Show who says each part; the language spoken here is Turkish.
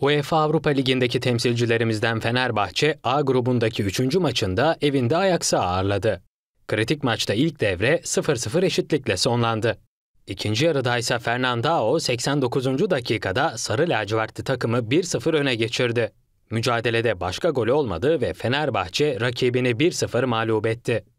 Speaker 1: UEFA Avrupa Ligi'ndeki temsilcilerimizden Fenerbahçe, A grubundaki 3. maçında evinde Ajax'ı ağırladı. Kritik maçta ilk devre 0-0 eşitlikle sonlandı. İkinci yarıda ise Fernandao 89. dakikada sarı lacivertli takımı 1-0 öne geçirdi. Mücadelede başka gol olmadı ve Fenerbahçe rakibini 1-0 mağlup etti.